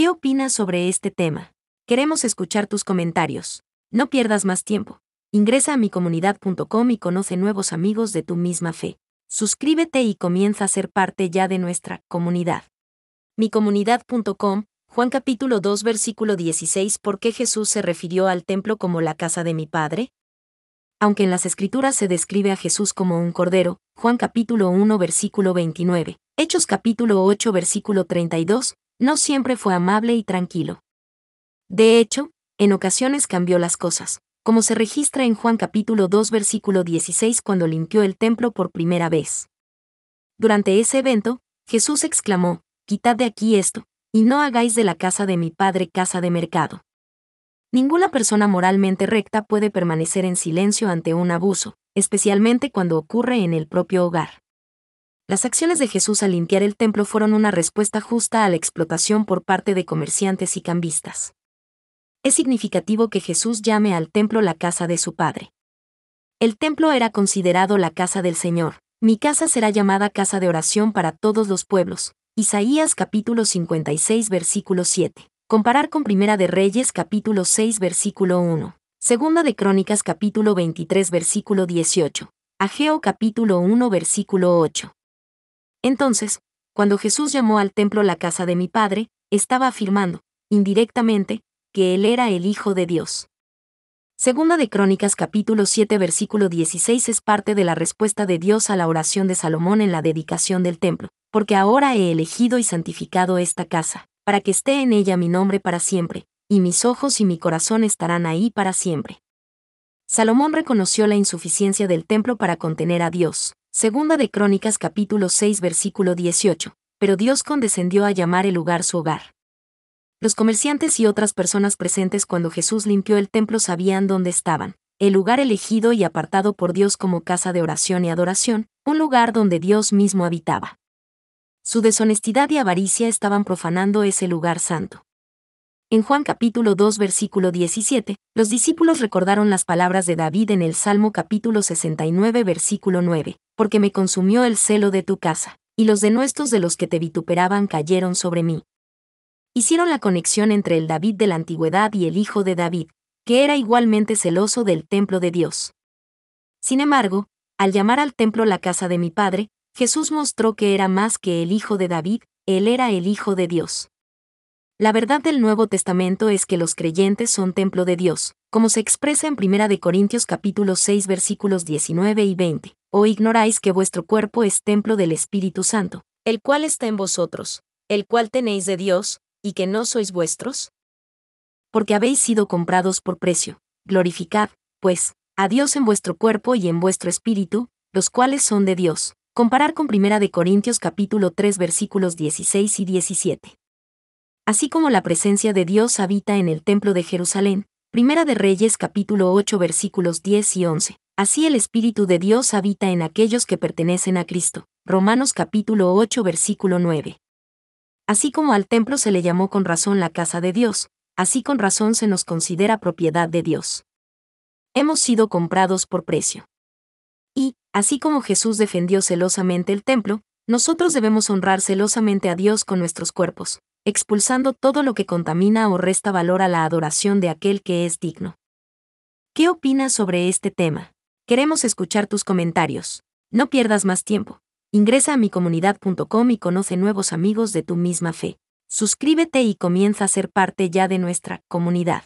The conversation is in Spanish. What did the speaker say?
¿Qué opinas sobre este tema? Queremos escuchar tus comentarios. No pierdas más tiempo. Ingresa a micomunidad.com y conoce nuevos amigos de tu misma fe. Suscríbete y comienza a ser parte ya de nuestra comunidad. Micomunidad.com, Juan capítulo 2 versículo 16 ¿Por qué Jesús se refirió al templo como la casa de mi Padre? Aunque en las Escrituras se describe a Jesús como un cordero, Juan capítulo 1 versículo 29, Hechos capítulo 8 versículo 32, no siempre fue amable y tranquilo. De hecho, en ocasiones cambió las cosas, como se registra en Juan capítulo 2 versículo 16 cuando limpió el templo por primera vez. Durante ese evento, Jesús exclamó, Quitad de aquí esto, y no hagáis de la casa de mi Padre casa de mercado. Ninguna persona moralmente recta puede permanecer en silencio ante un abuso, especialmente cuando ocurre en el propio hogar. Las acciones de Jesús al limpiar el templo fueron una respuesta justa a la explotación por parte de comerciantes y cambistas. Es significativo que Jesús llame al templo la casa de su padre. El templo era considerado la casa del Señor. Mi casa será llamada casa de oración para todos los pueblos. Isaías capítulo 56 versículo 7. Comparar con Primera de Reyes capítulo 6 versículo 1. Segunda de Crónicas capítulo 23 versículo 18. Ageo capítulo 1 versículo 8. Entonces, cuando Jesús llamó al templo la casa de mi Padre, estaba afirmando, indirectamente, que Él era el Hijo de Dios. Segunda de Crónicas capítulo 7 versículo 16 es parte de la respuesta de Dios a la oración de Salomón en la dedicación del templo, porque ahora he elegido y santificado esta casa, para que esté en ella mi nombre para siempre, y mis ojos y mi corazón estarán ahí para siempre. Salomón reconoció la insuficiencia del templo para contener a Dios, Segunda de Crónicas capítulo 6 versículo 18. Pero Dios condescendió a llamar el lugar su hogar. Los comerciantes y otras personas presentes cuando Jesús limpió el templo sabían dónde estaban, el lugar elegido y apartado por Dios como casa de oración y adoración, un lugar donde Dios mismo habitaba. Su deshonestidad y avaricia estaban profanando ese lugar santo. En Juan capítulo 2 versículo 17, los discípulos recordaron las palabras de David en el Salmo capítulo 69 versículo 9, porque me consumió el celo de tu casa, y los denuestos de los que te vituperaban cayeron sobre mí. Hicieron la conexión entre el David de la antigüedad y el hijo de David, que era igualmente celoso del templo de Dios. Sin embargo, al llamar al templo la casa de mi padre, Jesús mostró que era más que el hijo de David, él era el hijo de Dios. La verdad del Nuevo Testamento es que los creyentes son templo de Dios, como se expresa en 1 Corintios capítulo 6 versículos 19 y 20. O ignoráis que vuestro cuerpo es templo del Espíritu Santo, el cual está en vosotros, el cual tenéis de Dios, y que no sois vuestros? Porque habéis sido comprados por precio. Glorificad, pues, a Dios en vuestro cuerpo y en vuestro espíritu, los cuales son de Dios. Comparar con 1 Corintios capítulo 3 versículos 16 y 17 así como la presencia de Dios habita en el templo de Jerusalén. Primera de Reyes capítulo 8 versículos 10 y 11. Así el Espíritu de Dios habita en aquellos que pertenecen a Cristo. Romanos capítulo 8 versículo 9. Así como al templo se le llamó con razón la casa de Dios, así con razón se nos considera propiedad de Dios. Hemos sido comprados por precio. Y, así como Jesús defendió celosamente el templo, nosotros debemos honrar celosamente a Dios con nuestros cuerpos expulsando todo lo que contamina o resta valor a la adoración de aquel que es digno. ¿Qué opinas sobre este tema? Queremos escuchar tus comentarios. No pierdas más tiempo. Ingresa a micomunidad.com y conoce nuevos amigos de tu misma fe. Suscríbete y comienza a ser parte ya de nuestra comunidad.